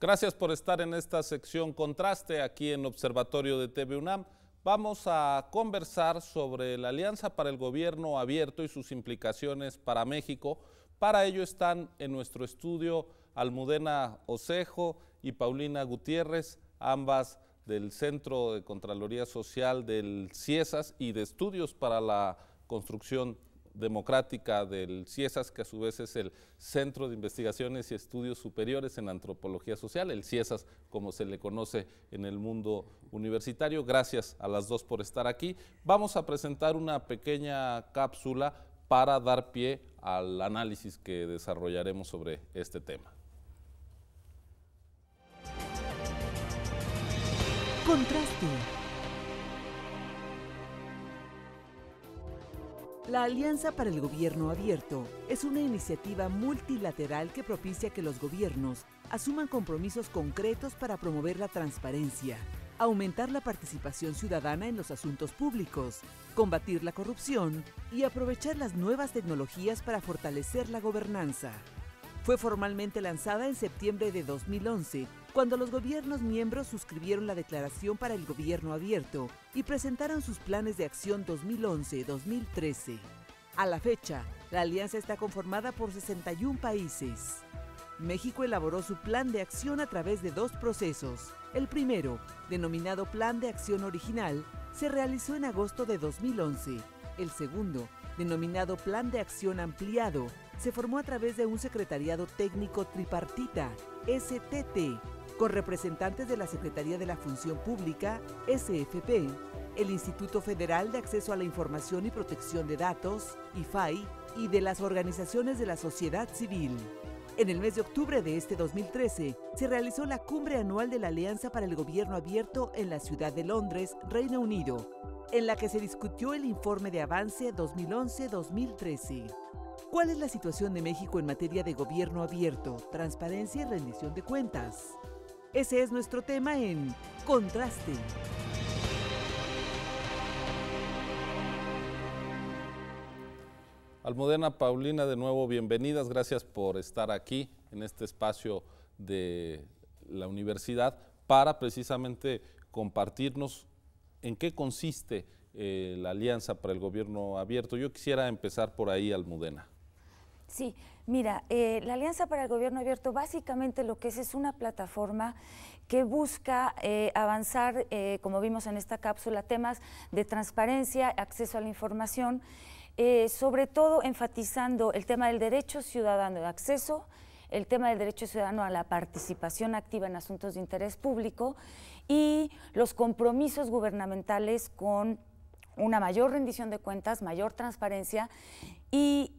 Gracias por estar en esta sección Contraste aquí en Observatorio de TV UNAM. Vamos a conversar sobre la Alianza para el Gobierno Abierto y sus implicaciones para México. Para ello están en nuestro estudio Almudena Osejo y Paulina Gutiérrez, ambas del Centro de Contraloría Social del CIESAS y de Estudios para la Construcción democrática del CIESAS, que a su vez es el Centro de Investigaciones y Estudios Superiores en Antropología Social, el CIESAS como se le conoce en el mundo universitario. Gracias a las dos por estar aquí. Vamos a presentar una pequeña cápsula para dar pie al análisis que desarrollaremos sobre este tema. Contraste La Alianza para el Gobierno Abierto es una iniciativa multilateral que propicia que los gobiernos asuman compromisos concretos para promover la transparencia, aumentar la participación ciudadana en los asuntos públicos, combatir la corrupción y aprovechar las nuevas tecnologías para fortalecer la gobernanza. Fue formalmente lanzada en septiembre de 2011, cuando los gobiernos miembros suscribieron la Declaración para el Gobierno Abierto y presentaron sus planes de acción 2011-2013. A la fecha, la alianza está conformada por 61 países. México elaboró su plan de acción a través de dos procesos. El primero, denominado Plan de Acción Original, se realizó en agosto de 2011 el segundo, denominado Plan de Acción Ampliado, se formó a través de un secretariado técnico tripartita, STT, con representantes de la Secretaría de la Función Pública, SFP, el Instituto Federal de Acceso a la Información y Protección de Datos, IFAI, y de las organizaciones de la sociedad civil. En el mes de octubre de este 2013 se realizó la cumbre anual de la Alianza para el Gobierno Abierto en la ciudad de Londres, Reino Unido, en la que se discutió el informe de avance 2011-2013. ¿Cuál es la situación de México en materia de gobierno abierto, transparencia y rendición de cuentas? Ese es nuestro tema en Contraste. Almudena Paulina, de nuevo bienvenidas, gracias por estar aquí en este espacio de la universidad para precisamente compartirnos en qué consiste eh, la alianza para el gobierno abierto. Yo quisiera empezar por ahí, Almudena. Sí, mira, eh, la Alianza para el Gobierno Abierto básicamente lo que es es una plataforma que busca eh, avanzar, como vimos en esta cápsula, temas de transparencia, acceso a la información, sobre todo enfatizando el tema del derecho ciudadano de acceso, el tema del derecho ciudadano a la participación activa en asuntos de interés público y los compromisos gubernamentales con una mayor rendición de cuentas, mayor transparencia y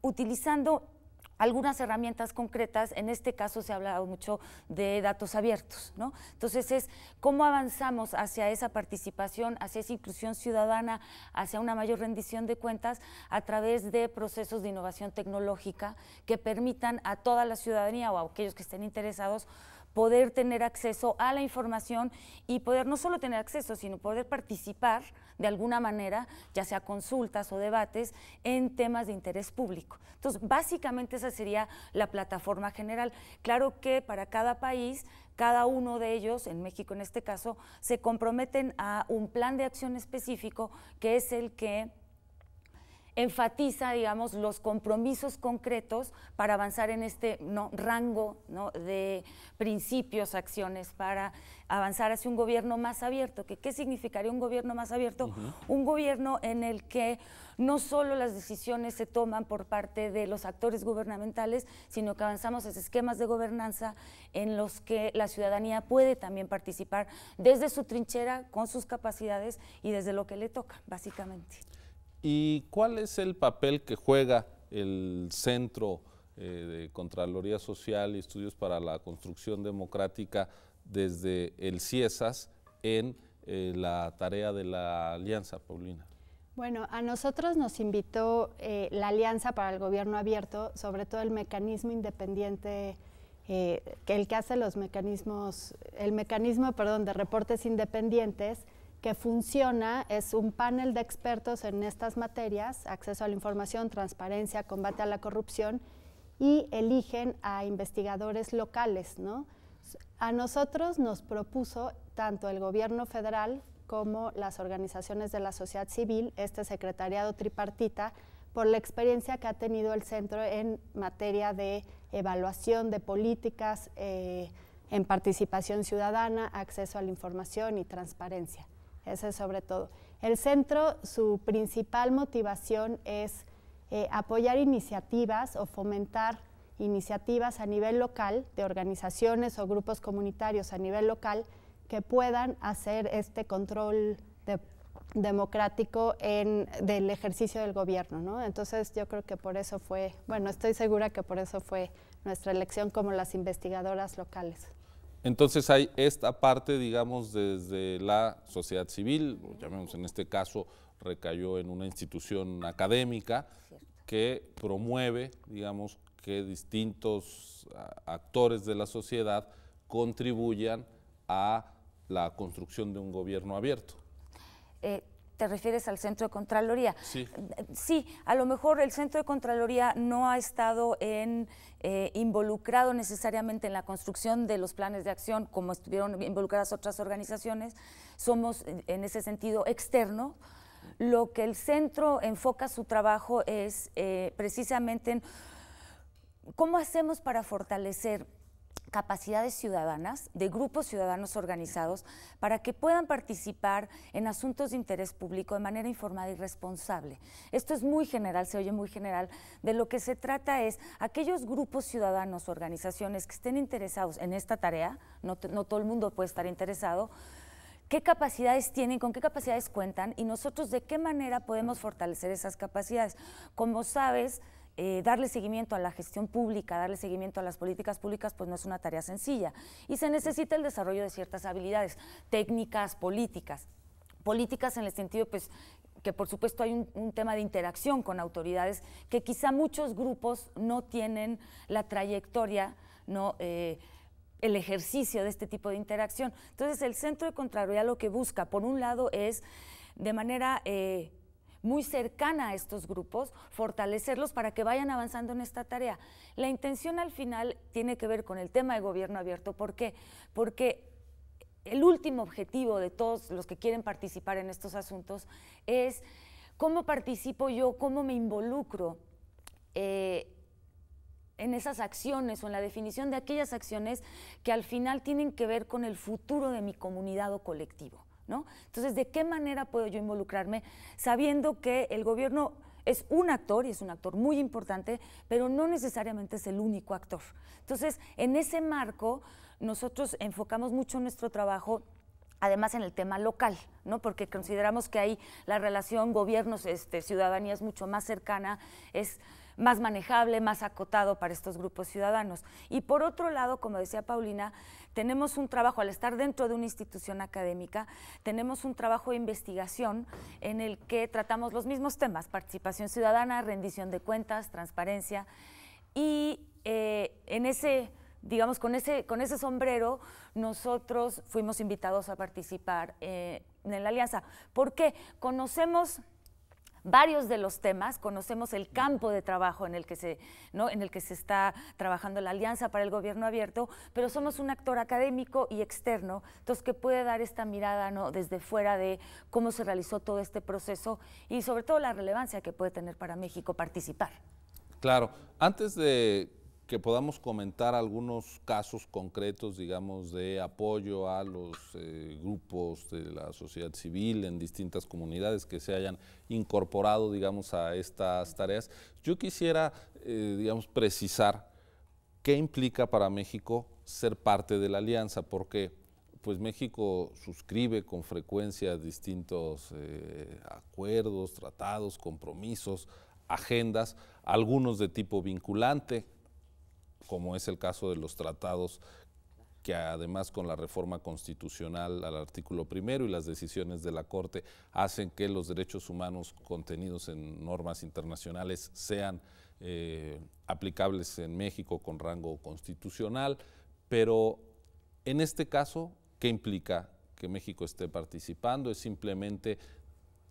utilizando algunas herramientas concretas, en este caso se ha hablado mucho de datos abiertos, ¿no? Entonces es cómo avanzamos hacia esa participación, hacia esa inclusión ciudadana, hacia una mayor rendición de cuentas a través de procesos de innovación tecnológica que permitan a toda la ciudadanía o a aquellos que estén interesados poder tener acceso a la información y poder no solo tener acceso, sino poder participar de alguna manera, ya sea consultas o debates, en temas de interés público. Entonces, básicamente esa sería la plataforma general. Claro que para cada país cada uno de ellos, en México en este caso, se comprometen a un plan de acción específico que es el que enfatiza, digamos, los compromisos concretos para avanzar en este rango de principios, acciones, para avanzar hacia un gobierno más abierto. ¿Qué, qué significaría un gobierno más abierto? Un gobierno en el que no solo las decisiones se toman por parte de los actores gubernamentales, sino que avanzamos hacia esquemas de gobernanza en los que la ciudadanía puede también participar desde su trinchera, con sus capacidades y desde lo que le toca, básicamente. ¿Y cuál es el papel que juega el Centro eh, de Contraloría Social y Estudios para la Construcción Democrática desde el CIESAS en eh, la tarea de la Alianza, Paulina? Bueno, a nosotros nos invitó eh, la Alianza para el Gobierno Abierto, sobre todo el mecanismo independiente, el que hace los mecanismos, el mecanismo, perdón, de reportes independientes, que funciona es un panel de expertos en estas materias, acceso a la información, transparencia, combate a la corrupción, y eligen a investigadores locales. ¿no? A nosotros nos propuso tanto el gobierno federal como las organizaciones de la sociedad civil, este secretariado tripartita, por la experiencia que ha tenido el centro en materia de evaluación de políticas, eh, en participación ciudadana, acceso a la información y transparencia. Ese es sobre todo. El centro, su principal motivación es eh, apoyar iniciativas o fomentar iniciativas a nivel local de organizaciones o grupos comunitarios a nivel local que puedan hacer este control democrático en, del ejercicio del gobierno. Entonces yo creo que por eso fue, bueno, estoy segura que por eso fue nuestra elección como las investigadoras locales. Entonces hay esta parte, digamos, desde la sociedad civil, llamemos en este caso, recayó en una institución académica que promueve, digamos, que distintos actores de la sociedad contribuyan a la construcción de un gobierno abierto. Eh, te refieres al Centro de Contraloría. Sí. sí. a lo mejor el Centro de Contraloría no ha estado en, eh, involucrado necesariamente en la construcción de los planes de acción como estuvieron involucradas otras organizaciones. Somos en ese sentido externo. Lo que el centro enfoca su trabajo es eh, precisamente en cómo hacemos para fortalecer capacidades ciudadanas, de grupos ciudadanos organizados, para que puedan participar en asuntos de interés público de manera informada y responsable. Esto es muy general, se oye muy general. De lo que se trata es aquellos grupos ciudadanos, organizaciones que estén interesados en esta tarea, no, no todo el mundo puede estar interesado, qué capacidades tienen, con qué capacidades cuentan y nosotros de qué manera podemos fortalecer esas capacidades. Como sabes, eh, darle seguimiento a la gestión pública, darle seguimiento a las políticas públicas, pues no es una tarea sencilla. Y se necesita el desarrollo de ciertas habilidades, técnicas, políticas. Políticas en el sentido, pues, que por supuesto hay un, tema de interacción con autoridades que quizá muchos grupos no tienen la trayectoria, no eh, el ejercicio de este tipo de interacción. Entonces el Centro de Contraloría lo que busca, por un lado, es de manera... Eh, muy cercana a estos grupos, fortalecerlos para que vayan avanzando en esta tarea. La intención al final tiene que ver con el tema de gobierno abierto. ¿Por qué? Porque el último objetivo de todos los que quieren participar en estos asuntos es cómo participo yo, cómo me involucro. Eh, en esas acciones o en la definición de aquellas acciones que al final tienen que ver con el futuro de mi comunidad o colectivo. Entonces, ¿de qué manera puedo yo involucrarme sabiendo que el gobierno es un actor y es un actor muy importante, pero no necesariamente es el único actor? Entonces, en ese marco, nosotros enfocamos mucho nuestro trabajo además en el tema local, ¿no? Porque consideramos que ahí la relación gobiernos este, ciudadanía es mucho más cercana, es más manejable, más acotado para estos grupos ciudadanos. Y por otro lado, como decía Paulina, tenemos un trabajo, al estar dentro de una institución académica, tenemos un trabajo de investigación en el que tratamos los mismos temas, participación ciudadana, rendición de cuentas, transparencia, y eh, en ese digamos, con ese, con ese sombrero, nosotros fuimos invitados a participar eh, en la alianza. ¿Por qué? Conocemos varios de los temas, conocemos el campo de trabajo en el que se, ¿no? en el que se está trabajando la Alianza para el Gobierno Abierto, pero somos un actor académico y externo, entonces que puede dar esta mirada ¿no? desde fuera de cómo se realizó todo este proceso y sobre todo la relevancia que puede tener para México participar. Claro, antes de que podamos comentar algunos casos concretos, digamos, de apoyo a los eh, grupos de la sociedad civil en distintas comunidades que se hayan incorporado, digamos, a estas tareas. Yo quisiera, eh, digamos, precisar qué implica para México ser parte de la alianza, porque pues México suscribe con frecuencia distintos eh, acuerdos, tratados, compromisos, agendas, algunos de tipo vinculante, como es el caso de los tratados que además con la reforma constitucional al artículo primero y las decisiones de la Corte hacen que los derechos humanos contenidos en normas internacionales sean eh, aplicables en México con rango constitucional, pero en este caso, ¿qué implica que México esté participando? Es simplemente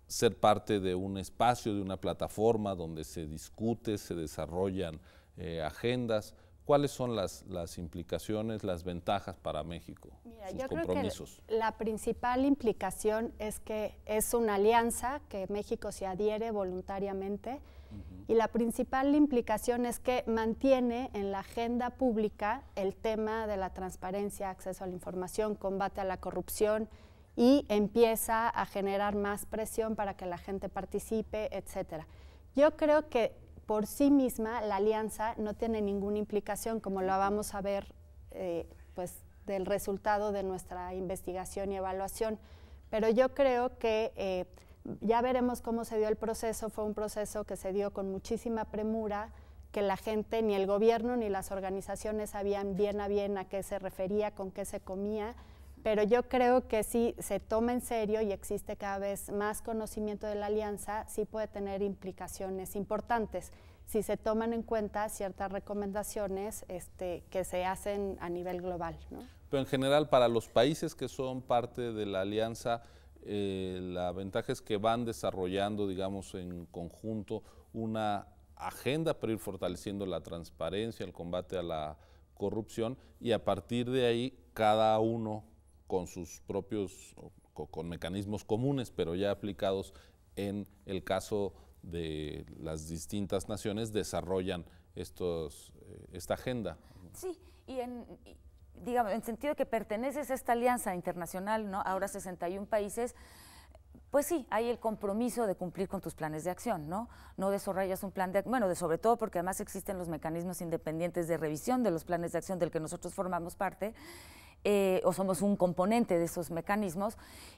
ser parte de un espacio, de una plataforma donde se discute, se desarrollan eh, agendas ¿Cuáles son las, implicaciones, las ventajas para México? sus compromisos? la principal implicación es que es una alianza que México se adhiere voluntariamente y la principal implicación es que mantiene en la agenda pública el tema de la transparencia, acceso a la información, combate a la corrupción y empieza a generar más presión para que la gente participe, etcétera. Yo creo que por sí misma la alianza no tiene ninguna implicación, como lo vamos a ver eh, pues, del resultado de nuestra investigación y evaluación. Pero yo creo que eh, ya veremos cómo se dio el proceso, fue un proceso que se dio con muchísima premura, que la gente, ni el gobierno ni las organizaciones sabían bien a bien a qué se refería, con qué se comía pero yo creo que si se toma en serio y existe cada vez más conocimiento de la alianza, sí puede tener implicaciones importantes. Si se toman en cuenta ciertas recomendaciones este, que se hacen a nivel global. Pero en general, para los países que son parte de la alianza, eh, la ventaja es que van desarrollando, digamos, en conjunto una agenda para ir fortaleciendo la transparencia, el combate a la corrupción y a partir de ahí cada uno con sus propios, con, mecanismos comunes, pero ya aplicados en el caso de las distintas naciones, desarrollan estos, eh, esta agenda. Sí, y en, digamos, en sentido de que perteneces a esta alianza internacional, ¿no? ahora 61 países, pues sí, hay el compromiso de cumplir con tus planes de acción, ¿no? No desarrollas un plan de bueno, de sobre todo porque además existen los mecanismos independientes de revisión de los planes de acción del que nosotros formamos parte eh, o somos un componente de esos mecanismos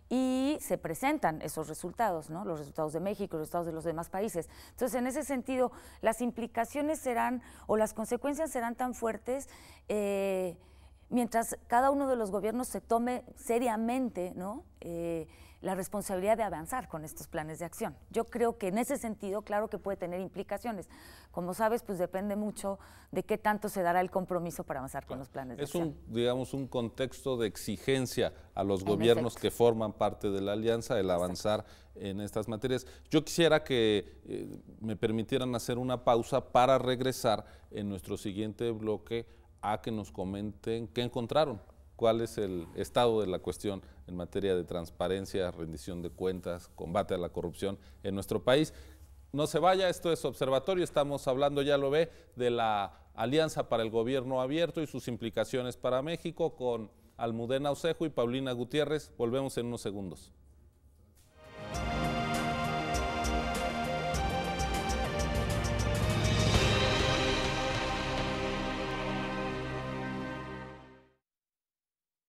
y se presentan esos resultados, ¿no? los resultados de México, los resultados de los demás países. Entonces, en ese sentido, las implicaciones serán o las consecuencias serán tan fuertes. Eh, mientras cada uno de los gobiernos se tome seriamente ¿no? Eh, la responsabilidad de avanzar con estos planes de acción. Yo creo que en ese sentido, claro que puede tener implicaciones. Como sabes, pues depende mucho de qué tanto se dará el compromiso para avanzar con los planes de acción. Es un, digamos, un contexto de exigencia a los gobiernos que forman parte de la alianza el avanzar en estas materias. Yo quisiera que eh, me permitieran hacer una pausa para regresar en nuestro siguiente bloque a que nos comenten qué encontraron, cuál es el estado de la cuestión en materia de transparencia, rendición de cuentas, combate a la corrupción en nuestro país. No se vaya, esto es Observatorio, estamos hablando, ya lo ve, de la Alianza para el Gobierno Abierto y sus implicaciones para México con Almudena Osejo y Paulina Gutiérrez. Volvemos en unos segundos.